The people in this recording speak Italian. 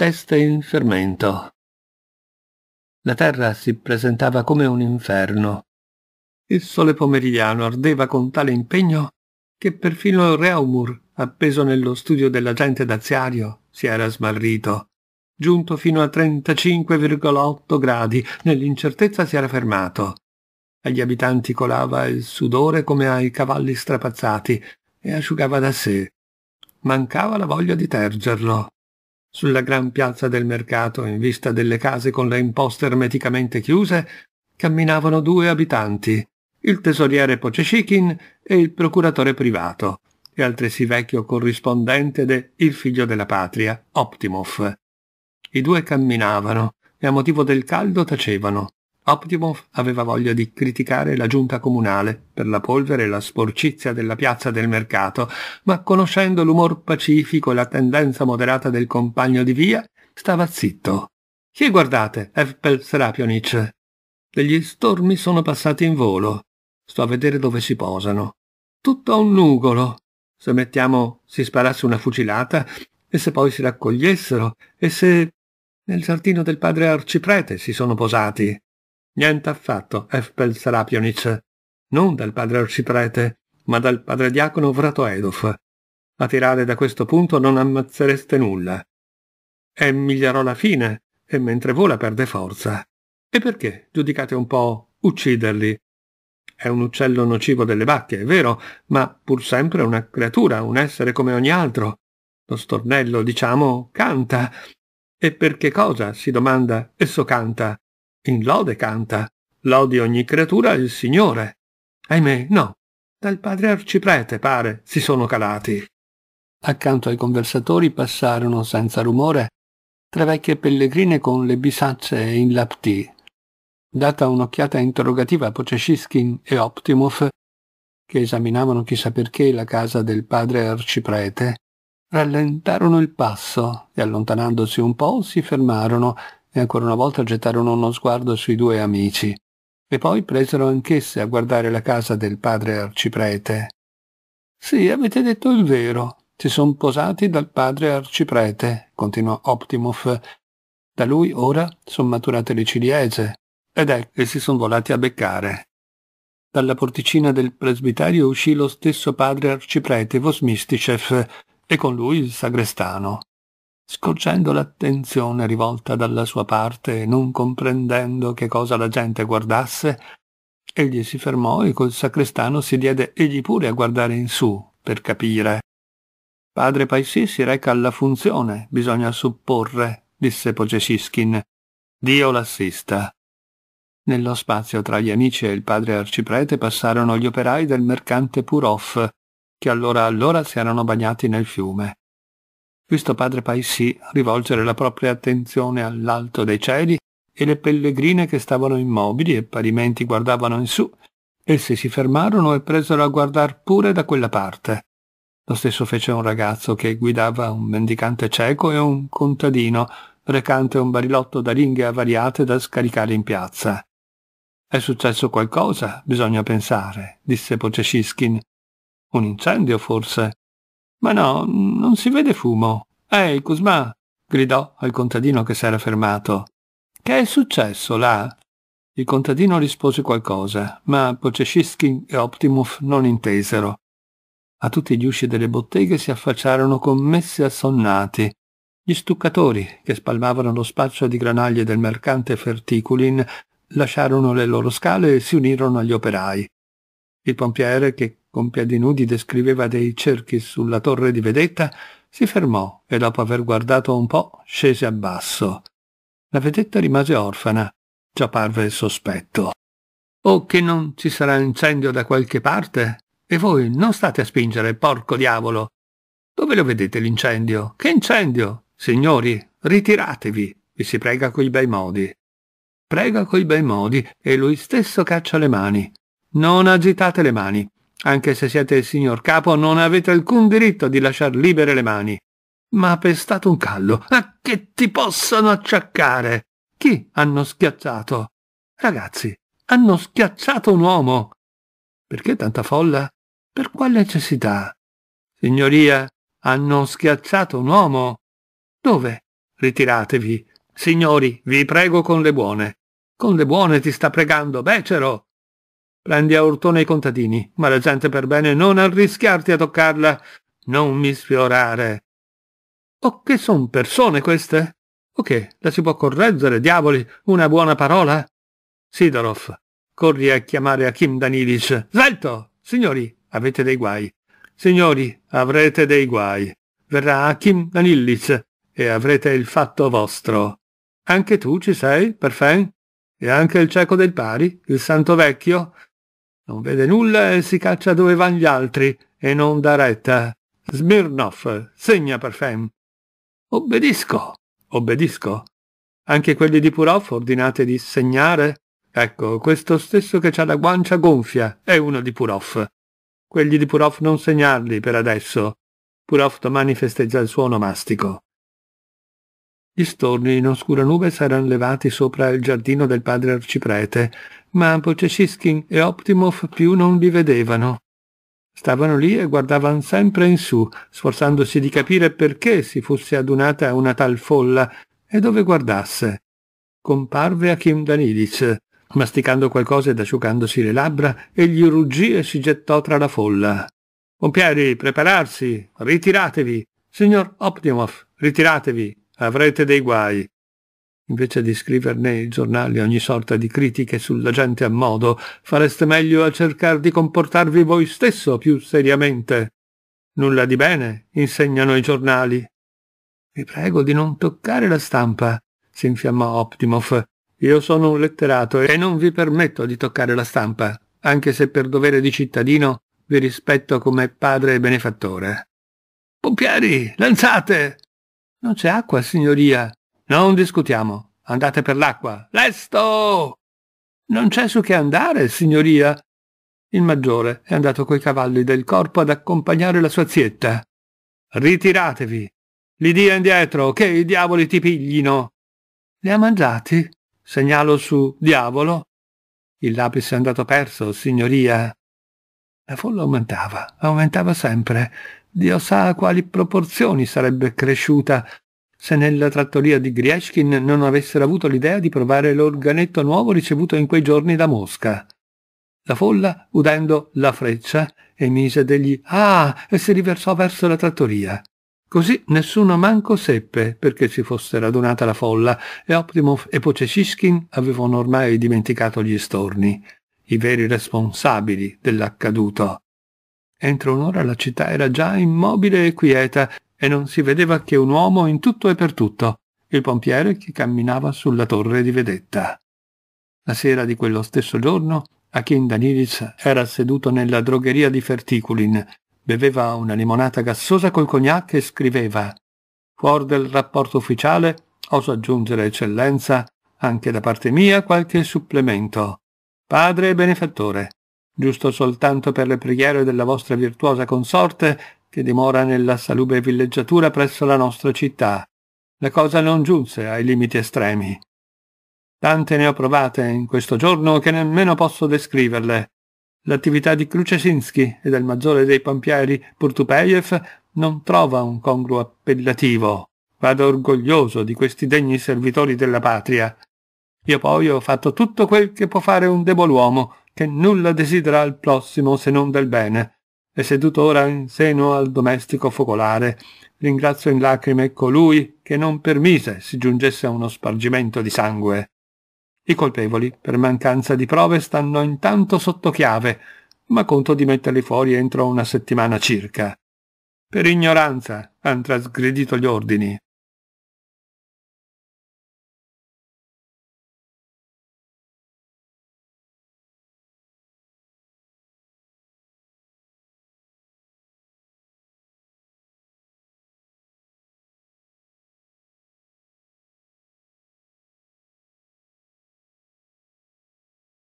teste in fermento. La terra si presentava come un inferno. Il sole pomeridiano ardeva con tale impegno che perfino il Reaumur, appeso nello studio dell'agente daziario, si era smarrito. Giunto fino a 35,8 gradi, nell'incertezza si era fermato. Agli abitanti colava il sudore come ai cavalli strapazzati e asciugava da sé. Mancava la voglia di tergerlo sulla gran piazza del mercato in vista delle case con le imposte ermeticamente chiuse, camminavano due abitanti, il tesoriere Poceschikin e il procuratore privato, e altresì vecchio corrispondente de Il figlio della patria, Optimov. I due camminavano e a motivo del caldo tacevano. Optimov aveva voglia di criticare la giunta comunale per la polvere e la sporcizia della piazza del mercato, ma conoscendo l'umor pacifico e la tendenza moderata del compagno di via, stava zitto. Chi guardate, Eppel Serapionic? Degli stormi sono passati in volo. Sto a vedere dove si posano. Tutto a un nugolo. Se mettiamo si sparasse una fucilata, e se poi si raccogliessero, e se... Nel giardino del padre arciprete si sono posati. Niente affatto, Efpel Serapionic, non dal padre arciprete, ma dal padre diacono Vratoedov. A tirare da questo punto non ammazzereste nulla. E migliorò la fine, e mentre vola perde forza. E perché, giudicate un po', ucciderli? È un uccello nocivo delle bacche, è vero, ma pur sempre una creatura, un essere come ogni altro. Lo stornello, diciamo, canta. E per che cosa, si domanda, esso canta? in lode canta, lodi ogni creatura il Signore. Ahimè, no, dal padre arciprete, pare, si sono calati. Accanto ai conversatori passarono senza rumore tre vecchie pellegrine con le bisacce in laptì. Data un'occhiata interrogativa a Pocesciskin e Optimov, che esaminavano chissà perché la casa del padre arciprete, rallentarono il passo e allontanandosi un po' si fermarono e ancora una volta gettarono uno sguardo sui due amici, e poi presero anch'esse a guardare la casa del padre arciprete. Sì, avete detto il vero. Si son posati dal padre arciprete, continuò Optimoff. Da lui ora sono maturate le ciliegie, ed è che si son volati a beccare. Dalla porticina del presbiterio uscì lo stesso padre arciprete Vosmisticev e con lui il sagrestano scorgendo l'attenzione rivolta dalla sua parte e non comprendendo che cosa la gente guardasse, egli si fermò e col sacrestano si diede egli pure a guardare in su, per capire. Padre Paisì si reca alla funzione, bisogna supporre, disse Pocesiskin. Dio l'assista. Nello spazio tra gli amici e il padre arciprete passarono gli operai del mercante Puroff, che allora allora si erano bagnati nel fiume visto padre Paisì rivolgere la propria attenzione all'alto dei cieli e le pellegrine che stavano immobili e parimenti guardavano in su, esse si fermarono e presero a guardar pure da quella parte. Lo stesso fece un ragazzo che guidava un mendicante cieco e un contadino, recante un barilotto d'aringhe avariate da scaricare in piazza. È successo qualcosa, bisogna pensare, disse Pocesciskin. Un incendio, forse? Ma no, non si vede fumo. Ehi, Cusma, gridò al contadino che s'era fermato. Che è successo là? Il contadino rispose qualcosa, ma Pocescischi e Optimuf non intesero. A tutti gli usci delle botteghe si affacciarono commessi assonnati. Gli stuccatori, che spalmavano lo spaccio di granaglie del mercante Ferticulin, lasciarono le loro scale e si unirono agli operai. Il pompiere, che con piedi nudi descriveva dei cerchi sulla torre di vedetta, si fermò e dopo aver guardato un po' scese a basso. La vedetta rimase orfana. Già parve il sospetto. O che non ci sarà incendio da qualche parte? E voi non state a spingere, porco diavolo! Dove lo vedete l'incendio? Che incendio? Signori, ritiratevi, vi si prega coi bei modi. Prega coi bei modi e lui stesso caccia le mani. Non agitate le mani. Anche se siete il signor capo, non avete alcun diritto di lasciar libere le mani. Ma pestato un callo, a che ti possano acciaccare? Chi hanno schiacciato? Ragazzi, hanno schiacciato un uomo. Perché tanta folla? Per qual necessità? Signoria, hanno schiacciato un uomo. Dove? Ritiratevi. Signori, vi prego con le buone. Con le buone ti sta pregando, becero. Prendi a urtone i contadini, ma la gente per bene non arrischiarti a toccarla. Non mi sfiorare. O oh, che son persone queste? O oh, che la si può correggere, diavoli, una buona parola? Sidorov, corri a chiamare Akim Danilic. Svelto! Signori, avete dei guai. Signori, avrete dei guai. Verrà Akim Danilic e avrete il fatto vostro. Anche tu ci sei, Perfè? E anche il cieco del pari, il santo vecchio? Non vede nulla e si caccia dove van gli altri e non dà retta. Smirnov, segna per Fem. Obbedisco, obbedisco. Anche quelli di Purov ordinate di segnare? Ecco, questo stesso che ha la guancia gonfia è uno di Purov. Quelli di Purov non segnarli per adesso. Purov domani festeggia il suo onomastico. Gli storni in oscura nube saranno levati sopra il giardino del padre arciprete, ma Pocesiskin e Optimov più non li vedevano. Stavano lì e guardavano sempre in su, sforzandosi di capire perché si fosse adunata una tal folla e dove guardasse. Comparve Achim Danilic, masticando qualcosa ed asciugandosi le labbra, egli ruggì e si gettò tra la folla. Pompieri, prepararsi! Ritiratevi! Signor Optimov, ritiratevi! avrete dei guai. Invece di scriverne ai giornali ogni sorta di critiche sulla gente a modo, fareste meglio a cercare di comportarvi voi stesso più seriamente. Nulla di bene, insegnano i giornali. Vi prego di non toccare la stampa, si infiammò Optimov. Io sono un letterato e non vi permetto di toccare la stampa, anche se per dovere di cittadino vi rispetto come padre e benefattore. Pompieri, lanciate! Non c'è acqua, signoria. Non discutiamo. Andate per l'acqua. Lesto! Non c'è su che andare, signoria. Il maggiore è andato coi cavalli del corpo ad accompagnare la sua zietta. Ritiratevi. Li dia indietro, che i diavoli ti piglino. Li ha mangiati? Segnalo su diavolo. Il lapis è andato perso, signoria. La folla aumentava, aumentava sempre. Dio sa a quali proporzioni sarebbe cresciuta se nella trattoria di Grieskin non avessero avuto l'idea di provare l'organetto nuovo ricevuto in quei giorni da Mosca. La folla, udendo la freccia, emise degli «Ah!» e si riversò verso la trattoria. Così nessuno manco seppe perché si fosse radunata la folla e Optimov e Pocesiskin avevano ormai dimenticato gli storni, i veri responsabili dell'accaduto. Entro un'ora la città era già immobile e quieta e non si vedeva che un uomo in tutto e per tutto, il pompiere che camminava sulla torre di vedetta. La sera di quello stesso giorno, Akin Danilis era seduto nella drogheria di Ferticulin, beveva una limonata gassosa col cognac e scriveva Fuor del rapporto ufficiale, oso aggiungere, eccellenza, anche da parte mia qualche supplemento. Padre e benefattore, giusto soltanto per le preghiere della vostra virtuosa consorte che dimora nella salubre villeggiatura presso la nostra città. La cosa non giunse ai limiti estremi. Tante ne ho provate in questo giorno che nemmeno posso descriverle. L'attività di Krucesinski e del maggiore dei pompieri Purtupeyev non trova un congruo appellativo. Vado orgoglioso di questi degni servitori della patria. Io poi ho fatto tutto quel che può fare un uomo che nulla desidera al prossimo se non del bene, e seduto ora in seno al domestico focolare, ringrazio in lacrime colui che non permise si giungesse a uno spargimento di sangue. I colpevoli, per mancanza di prove, stanno intanto sotto chiave, ma conto di metterli fuori entro una settimana circa. Per ignoranza han trasgredito gli ordini.